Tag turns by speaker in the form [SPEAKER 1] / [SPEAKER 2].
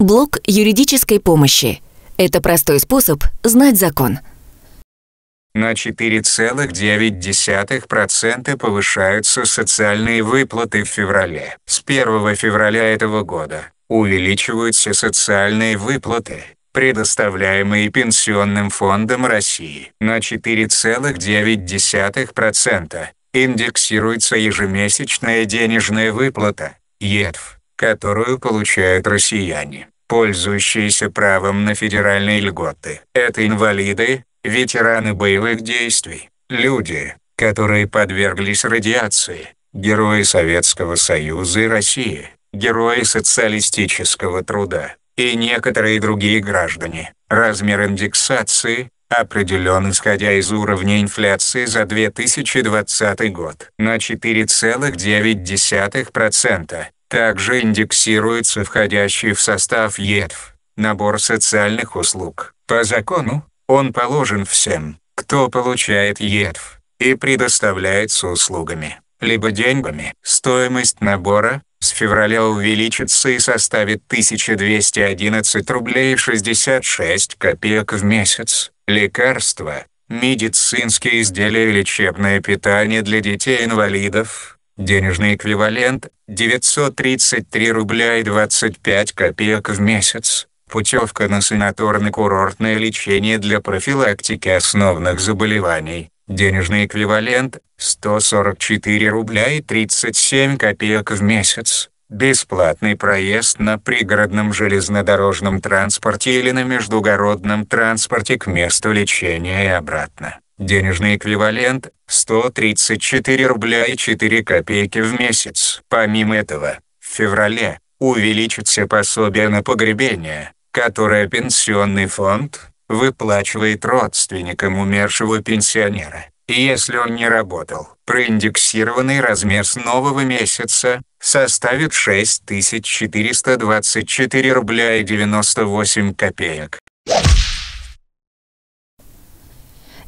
[SPEAKER 1] Блок юридической помощи. Это простой способ знать закон.
[SPEAKER 2] На 4,9% повышаются социальные выплаты в феврале. С 1 февраля этого года увеличиваются социальные выплаты, предоставляемые Пенсионным фондом России. На 4,9% индексируется ежемесячная денежная выплата, ЕДФ которую получают россияне, пользующиеся правом на федеральные льготы. Это инвалиды, ветераны боевых действий, люди, которые подверглись радиации, герои Советского Союза и России, герои социалистического труда и некоторые другие граждане. Размер индексации определен исходя из уровня инфляции за 2020 год на 4,9%. Также индексируется входящий в состав ЕДФ набор социальных услуг. По закону, он положен всем, кто получает ЕДФ и предоставляется услугами, либо деньгами. Стоимость набора с февраля увеличится и составит 1211 рублей 66 копеек в месяц. Лекарства, медицинские изделия и лечебное питание для детей-инвалидов денежный эквивалент – 933 рубля и 25 копеек в месяц. Путевка на санаторно-курортное лечение для профилактики основных заболеваний. Денежный эквивалент – 144 рубля и 37 копеек в месяц. Бесплатный проезд на пригородном железнодорожном транспорте или на междугородном транспорте к месту лечения и обратно денежный эквивалент, 134 рубля и 4 копейки в месяц. Помимо этого, в феврале увеличится пособие на погребение, которое пенсионный фонд выплачивает родственникам умершего пенсионера, если он не работал. Проиндексированный размер с нового месяца составит 6424 рубля и 98 копеек.